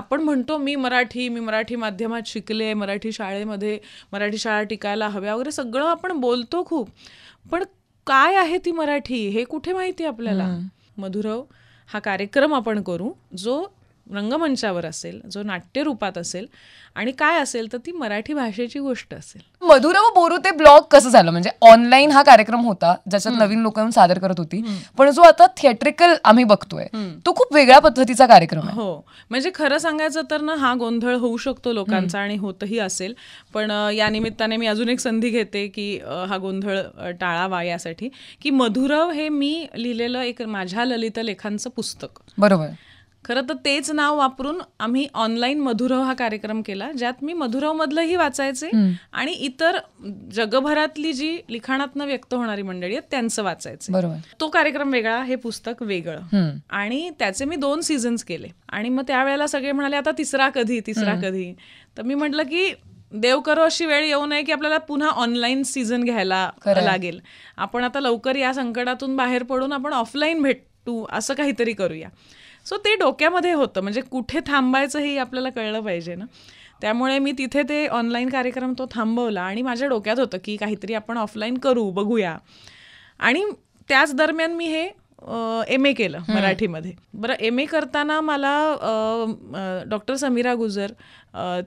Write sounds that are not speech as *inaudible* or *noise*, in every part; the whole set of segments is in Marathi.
आपण म्हणतो मी मराठी मी मराठी माध्यमात शिकले मराठी शाळेमध्ये मराठी शाळा टिकायला हव्या वगैरे सगळं आपण बोलतो खूप पण काय आहे ती मराठी हे कुठे माहिती आपल्याला मधुरव हा कार्यक्रम आपण करू जो रंगमंचावर असेल जो नाट्यरूपात असेल आणि काय असेल तर ती मराठी भाषेची गोष्ट असेल मधुर व बोरू ते ब्लॉग कसं झालं म्हणजे ऑनलाईन हा कार्यक्रम होता ज्याच्यात नवीन लोक सादर करत होती पण जो आता थिएट्रिकल आम्ही बघतोय तो खूप वेगळ्या पद्धतीचा कार्यक्रम हो म्हणजे खरं सांगायचं तर ना हा गोंधळ होऊ शकतो लोकांचा आणि होतही असेल पण या निमित्ताने मी अजून एक संधी घेते की हा गोंधळ टाळावा यासाठी की मधुरव हे मी लिहिलेलं एक माझ्या ललित लेखांचं पुस्तक बरोबर खरं तर तेच नाव वापरून आम्ही ऑनलाईन मधुरव हा कार्यक्रम केला ज्यात मी मधुरवमधलंही वाचायचे आणि इतर जगभरातली जी लिखाणातनं व्यक्त होणारी मंडळी आहेत त्यांचं वाचायचं तो कार्यक्रम वेगळा हे पुस्तक वेगळं आणि त्याचे मी दोन सीझन्स केले आणि मग त्यावेळेला सगळे म्हणाले आता तिसरा कधी तिसरा कधी तर मी म्हटलं की देव करो अशी वेळ येऊ नये की आपल्याला पुन्हा ऑनलाईन सीझन घ्यायला लागेल आपण आता लवकर या संकटातून बाहेर पडून आपण ऑफलाईन भेटू असं काहीतरी करूया सो ते डोक्यामध्ये होतं म्हणजे कुठे थांबायचं हे आपल्याला कळलं पाहिजे ना त्यामुळे मी तिथे ते ऑनलाईन कार्यक्रम तो थांबवला आणि माझ्या डोक्यात होतं की काहीतरी आपण ऑफलाईन करू बघूया आणि त्याच दरम्यान मी हे एम ए केलं मराठीमध्ये बरं एम ए करताना मला डॉक्टर समीरा गुजर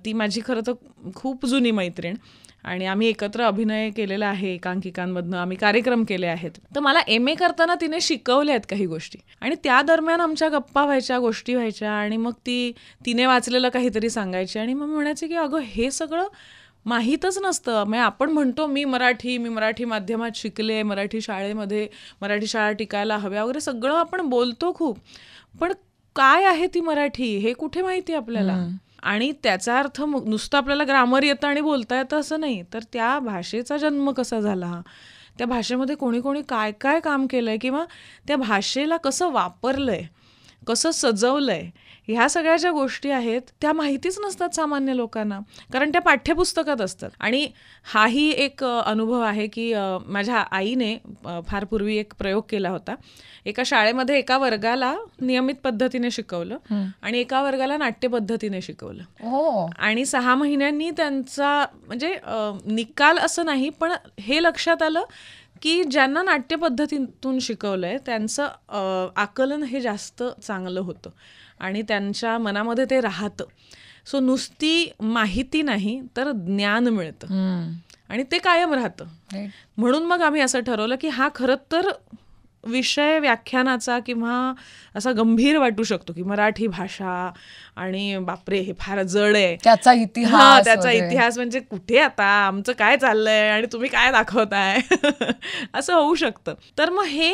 ती माझी खरं तर खूप जुनी मैत्रीण आणि आम्ही एकत्र अभिनय केलेला आहे एकांकिकांमधनं आम्ही कार्यक्रम केले आहेत तर मला एम ए करताना तिने शिकवल्या आहेत काही गोष्टी आणि त्या दरम्यान आमच्या गप्पा व्हायच्या गोष्टी व्हायच्या आणि मग ती तिने वाचलेलं काहीतरी सांगायची आणि मग म्हणायचे की अगं हे सगळं माहीतच नसतं म्हणजे आपण म्हणतो मी मराठी मी मराठी माध्यमात शिकले मराठी शाळेमध्ये मराठी शाळा टिकायला हव्या वगैरे सगळं आपण बोलतो खूप पण काय आहे ती मराठी हे कुठे माहिती आपल्याला आणि त्याचा अर्थ नुसतं आपल्याला ग्रामर येतं आणि बोलता येतं असं नाही तर त्या भाषेचा जन्म कसा झाला हा त्या भाषेमध्ये कोणी कोणी काय काय काम केलं आहे किंवा त्या भाषेला कसं वापरलं आहे कसं सजवलं आहे ह्या सगळ्या ज्या गोष्टी आहेत त्या माहितीच नसतात सामान्य लोकांना कारण त्या पाठ्यपुस्तकात असतात आणि हाही एक अनुभव आहे की माझ्या आईने फार पूर्वी एक प्रयोग केला होता एका शाळेमध्ये एका वर्गाला नियमित पद्धतीने शिकवलं आणि एका वर्गाला नाट्य पद्धतीने शिकवलं हो. आणि सहा महिन्यांनी त्यांचा म्हणजे निकाल असं नाही पण हे लक्षात आलं की ज्यांना नाट्य पद्धतीतून शिकवलंय त्यांचं आकलन हे जास्त चांगलं होतं आणि त्यांच्या मनामध्ये ते राहतं सो नुसती माहिती नाही तर ज्ञान मिळतं आणि ते कायम राहतं म्हणून मग आम्ही असं ठरवलं की हा खरं तर विषय व्याख्यानाचा किंवा असा गंभीर वाटू शकतो की मराठी भाषा आणि बापरे हे फार जड आहे त्याचा इतिहास त्याचा इतिहास म्हणजे कुठे आता आमचं काय चाललंय आणि तुम्ही काय दाखवताय *laughs* असं होऊ शकतं तर मग हे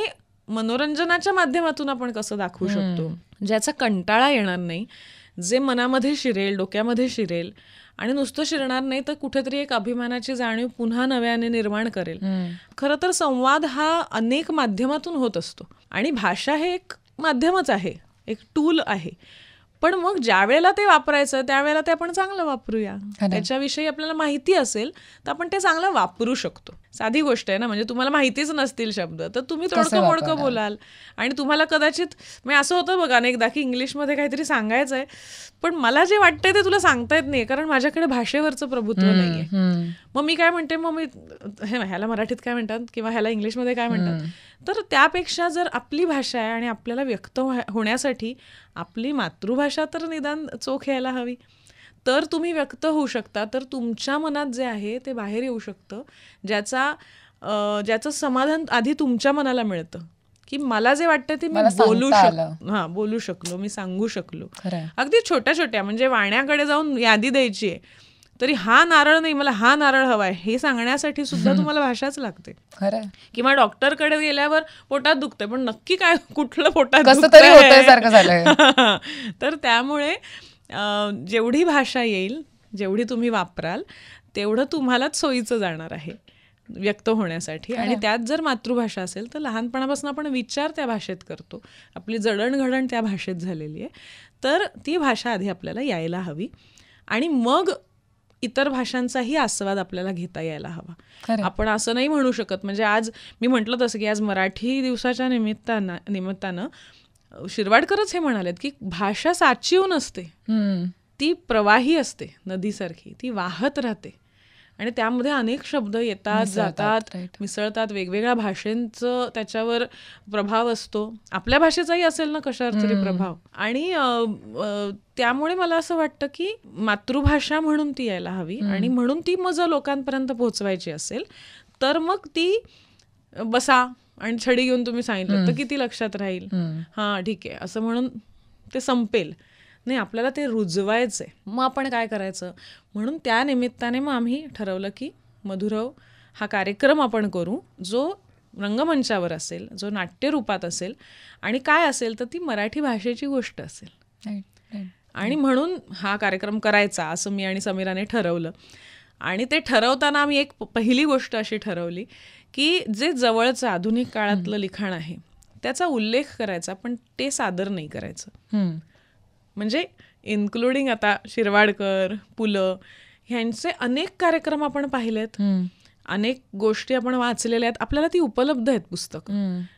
मनोरंजनाच्या माध्यमातून आपण कसं दाखवू शकतो ज्याचा म्हणजे कंटाळा येणार नाही जे मनामध्ये शिरेल डोक्यामध्ये शिरेल आणि नुसतं शिरणार नाही तर कुठेतरी एक अभिमानाची जाणीव पुन्हा नव्याने निर्माण करेल खरं तर संवाद हा अनेक माध्यमातून होत असतो आणि भाषा हे एक माध्यमच आहे एक टूल आहे पण मग ज्या वेळेला ते वापरायचं त्यावेळेला ते आपण चांगलं वापरूया त्याच्याविषयी आपल्याला माहिती असेल तर आपण ते चांगलं वापरू शकतो साधी गोष्ट आहे ना म्हणजे तुम्हाला माहितीच नसतील शब्द तर तुम्ही थोडकं मोडकं बोलाल आणि तुम्हाला कदाचित म्हणजे असं होतं बघा अनेकदा की इंग्लिशमध्ये काहीतरी सांगायचं आहे पण मला जे वाटतंय ते तुला सांगता येत नाही कारण माझ्याकडे भाषेवरचं प्रभुत्व नाही आहे मग मी काय म्हणते मग मी हे ह्याला मराठीत काय म्हणतात किंवा ह्याला इंग्लिशमध्ये काय म्हणतात तर त्यापेक्षा जर आपली भाषा आहे आणि आपल्याला व्यक्त होण्यासाठी आपली मातृभाषा तर निदान चोख यायला हवी तर तुम्ही व्यक्त होऊ शकता तर तुमच्या मनात जे आहे ते बाहेर येऊ शकतं ज्याचा ज्याचं समाधान आधी तुमच्या मनाला मिळतं की मला जे वाटतं ते मी बोलू शकलो हां बोलू शकलो मी सांगू शकलो अगदी छोट्या छोट्या म्हणजे वाण्याकडे जाऊन यादी द्यायची आहे तरी हा नारळ नाही मला हा नारळ हवाय हे सांगण्यासाठी सुद्धा तुम्हाला भाषाच लागते किंवा डॉक्टरकडे गेल्यावर पोटात दुखतंय पण नक्की काय कुठलं पोटात *laughs* तर त्यामुळे जेवढी भाषा येईल जेवढी तुम्ही वापराल तेवढं तुम्हालाच सोयीचं जाणार आहे व्यक्त होण्यासाठी आणि त्यात जर मातृभाषा असेल तर लहानपणापासून आपण विचार त्या भाषेत करतो आपली जडणघडण त्या भाषेत झालेली आहे तर ती भाषा आधी आपल्याला यायला हवी आणि मग इतर भाषांचाही आस्वाद आपल्याला घेता यायला हवा आपण असं नाही म्हणू शकत म्हणजे आज मी म्हटलं तसं की आज मराठी दिवसाच्या निमित्तानं निमित्तानं शिरवाडकरच हे म्हणालेत की भाषा साचीव नसते ती प्रवाही असते नदीसारखी ती वाहत राहते आणि त्यामध्ये अनेक शब्द येतात जातात मिसळतात वेगवेगळ्या भाषेंचं त्याच्यावर प्रभाव असतो आपल्या भाषेचाही असेल ना कशावर तरी प्रभाव आणि त्यामुळे मला असं वाटतं की मातृभाषा म्हणून ती यायला हवी आणि म्हणून ती मग जर लोकांपर्यंत पोहोचवायची असेल तर मग ती बसा आणि छडी घेऊन तुम्ही सांगितलं तर किती लक्षात राहील हा ठीक आहे असं म्हणून ते संपेल नाही आपल्याला ते रुजवायचंय मग आपण काय करायचं म्हणून त्या निमित्ताने मग आम्ही ठरवलं की मधुरव हा कार्यक्रम आपण करू जो रंगमंचावर असेल जो नाट्यरूपात असेल आणि काय असेल तर ती मराठी भाषेची गोष्ट असेल आणि म्हणून हा कार्यक्रम करायचा असं मी आणि समीराने ठरवलं आणि ते ठरवताना आम्ही एक पहिली गोष्ट अशी ठरवली की जे जवळचं आधुनिक काळातलं लिखाण आहे त्याचा उल्लेख करायचा पण ते सादर नाही करायचं म्हणजे इन्क्लुडिंग आता शिरवाडकर पुलं ह्यांचे अनेक कार्यक्रम आपण पाहिलेत अनेक गोष्टी आपण वाचलेल्या आहेत आपल्याला ती उपलब्ध आहेत पुस्तक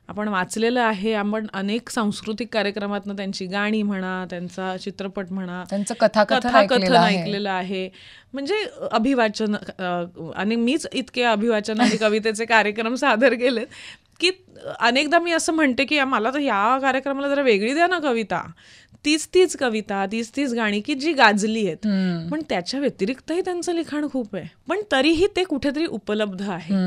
आपण वाचलेलं आहे आपण अनेक सांस्कृतिक कार्यक्रमातनं त्यांची गाणी म्हणा त्यांचा चित्रपट म्हणा त्यांचं कथाकथन ऐकलेलं आहे म्हणजे अभिवाचन आणि मीच इतके अभिवाचन आणि *laughs* कवितेचे कार्यक्रम सादर केलेत की अनेकदा मी असं म्हणते की मला तर या कार्यक्रमाला जरा वेगळी द्या ना कविता तीच तीच कविता तीच तीच गाणी की जी गाजली आहेत पण त्याच्या व्यतिरिक्तही त्यांचं लिखाण खूप आहे पण तरीही ते कुठेतरी उपलब्ध आहे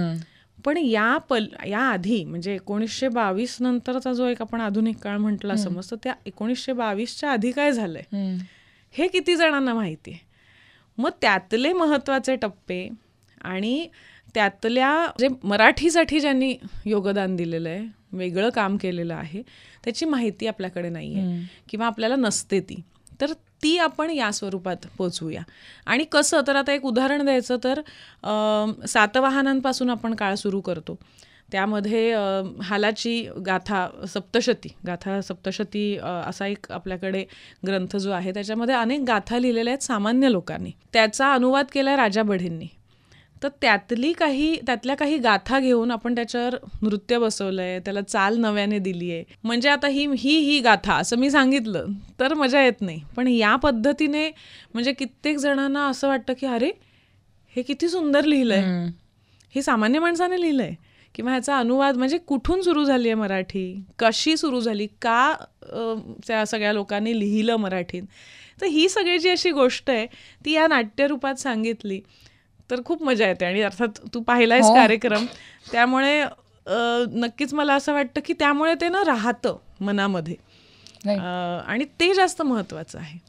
पण या पल या आधी म्हणजे एकोणीसशे बावीस नंतरचा जो एक आपण आधुनिक काळ म्हटला तर त्या एकोणीसशे बावीसच्या आधी काय झालंय हे किती जणांना माहिती आहे मग त्यातले महत्वाचे टप्पे आणि त्यातल्या जे मराठीसाठी ज्यांनी योगदान दिलेलं आहे वेगळं काम केलेलं आहे त्याची माहिती आपल्याकडे नाही आहे किंवा आपल्याला नसते ती तर ती आपण या स्वरूपात पोचवूया आणि कसं तर आता एक उदाहरण द्यायचं तर सातवाहनांपासून आपण काळ सुरू करतो त्यामध्ये हालाची गाथा सप्तशती गाथा सप्तशती असा एक आपल्याकडे ग्रंथ जो आहे त्याच्यामध्ये अनेक गाथा लिहिलेल्या आहेत सामान्य लोकांनी त्याचा अनुवाद केला राजा बढेंनी तर त्यातली काही त्यातल्या काही गाथा घेऊन आपण त्याच्यावर नृत्य बसवलंय त्याला चाल नव्याने दिली आहे म्हणजे आता ही ही ही गाथा असं मी सांगितलं तर मजा येत नाही पण या पद्धतीने म्हणजे कित्येक जणांना असं वाटतं की अरे हे किती सुंदर लिहिलंय mm. हे सामान्य माणसाने लिहिलंय किंवा ह्याचा अनुवाद म्हणजे कुठून सुरू झाली आहे मराठी कशी सुरू झाली का त्या सगळ्या लोकांनी लिहिलं मराठीत तर ही सगळी जी अशी गोष्ट आहे ती या नाट्यरूपात सांगितली तर खूप मजा येते आणि अर्थात तू पाहिलायस हो. कार्यक्रम त्यामुळे नक्कीच मला असं वाटतं की त्यामुळे ते ना राहतं मनामध्ये आणि ते जास्त महत्वाचं आहे